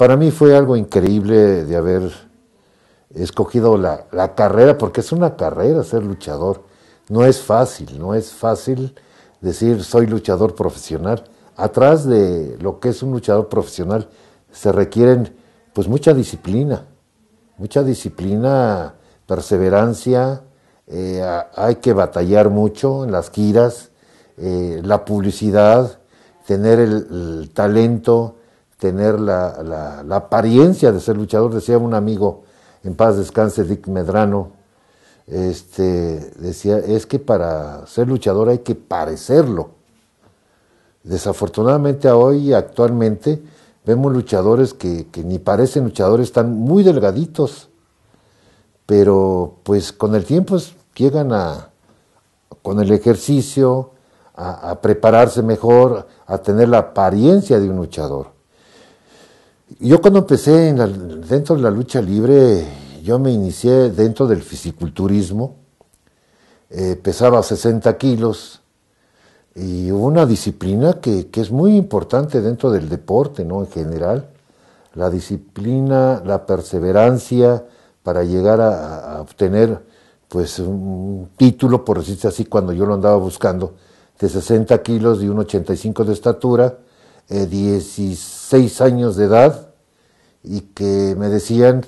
Para mí fue algo increíble de haber escogido la, carrera, porque es una carrera ser luchador. No es fácil, no es fácil decir soy luchador profesional. Atrás de lo que es un luchador profesional se requieren pues mucha disciplina, mucha disciplina, perseverancia, eh, hay que batallar mucho en las giras, eh, la publicidad, tener el talento, tener la, apariencia de ser luchador. Decía un amigo, en paz descanse, Dick Medrano, este, decía, es que para ser luchador hay que parecerlo. Desafortunadamente hoy, actualmente, vemos luchadores que, ni parecen luchadores, están muy delgaditos, pero pues con el tiempo pues, llegan a, con el ejercicio, a prepararse mejor, a tener la apariencia de un luchador yo cuando empecé dentro de la lucha libre, yo me inicié dentro del fisiculturismo, eh, pesaba 60 kilos y una disciplina que, es muy importante dentro del deporte, ¿no? En general, la disciplina, la perseverancia para llegar a, obtener pues un título, por decirte así, cuando yo lo andaba buscando, de 60 kilos y un 85 de estatura, 16 eh, años de edad y que me decían,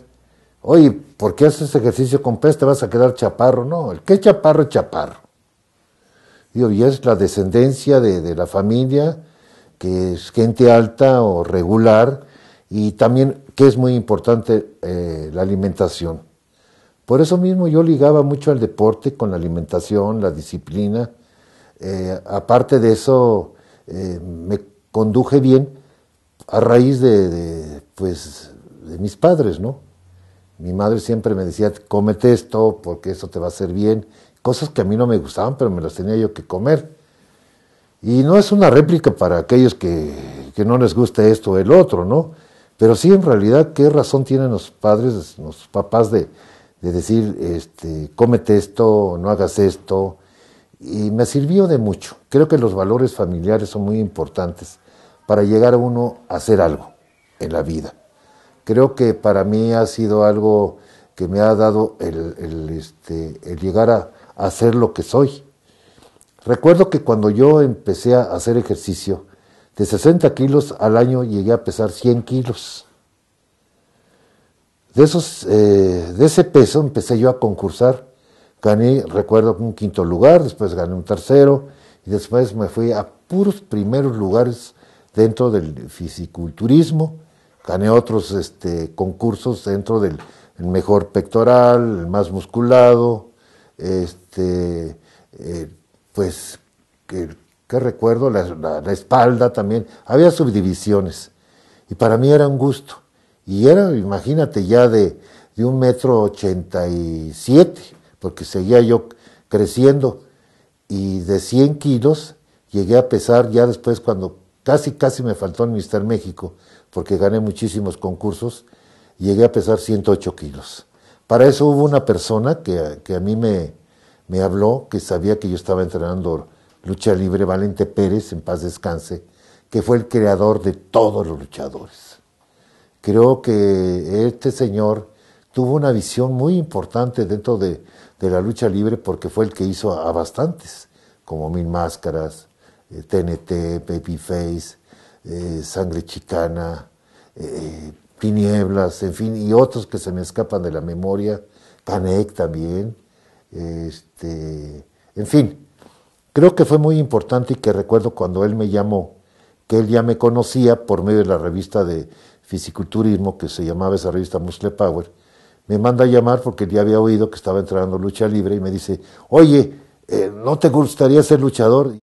oye, ¿por qué haces ejercicio con pez? Te vas a quedar chaparro. No, el que es chaparro es chaparro. y es la descendencia de, la familia, que es gente alta o regular, y también que es muy importante eh, la alimentación. Por eso mismo yo ligaba mucho al deporte con la alimentación, la disciplina. Eh, aparte de eso, eh, me conduje bien a raíz de, pues, de mis padres, ¿no? Mi madre siempre me decía, cómete esto porque esto te va a hacer bien. Cosas que a mí no me gustaban, pero me las tenía yo que comer. Y no es una réplica para aquellos que, no les gusta esto o el otro, ¿no? Pero sí, en realidad, ¿qué razón tienen los padres, los papás de, decir, este, cómete esto, no hagas esto, y me sirvió de mucho. Creo que los valores familiares son muy importantes para llegar a uno a hacer algo en la vida. Creo que para mí ha sido algo que me ha dado el, este, llegar a, hacer ser lo que soy. Recuerdo que cuando yo empecé a hacer ejercicio, de 60 kilos al año llegué a pesar 100 kilos. De, esos, eh, de ese peso empecé yo a concursar Gané, recuerdo, un quinto lugar, después gané un tercero y después me fui a puros primeros lugares dentro del fisiculturismo. Gané otros este, concursos dentro del mejor pectoral, el más musculado, este, eh, pues, que, recuerdo, la, espalda también. Había subdivisiones y para mí era un gusto. Y era, imagínate, ya de, de un metro ochenta y siete porque seguía yo creciendo y de 100 kilos llegué a pesar ya después cuando casi, casi me faltó en Mister México, porque gané muchísimos concursos, llegué a pesar 108 kilos. Para eso hubo una persona que, a mí me, me habló, que sabía que yo estaba entrenando lucha libre, Valente Pérez, en paz descanse, que fue el creador de todos los luchadores. Creo que este señor tuvo una visión muy importante dentro de de la lucha libre porque fue el que hizo a, bastantes, como Mil Máscaras, TNT, eh, Babyface, eh, Sangre Chicana, Pinieblas, eh, en fin, y otros que se me escapan de la memoria, Canek también, este, en fin, creo que fue muy importante y que recuerdo cuando él me llamó, que él ya me conocía por medio de la revista de fisiculturismo que se llamaba esa revista Muscle Power, me manda a llamar porque ya había oído que estaba entrenando lucha libre y me dice, oye, eh, ¿no te gustaría ser luchador?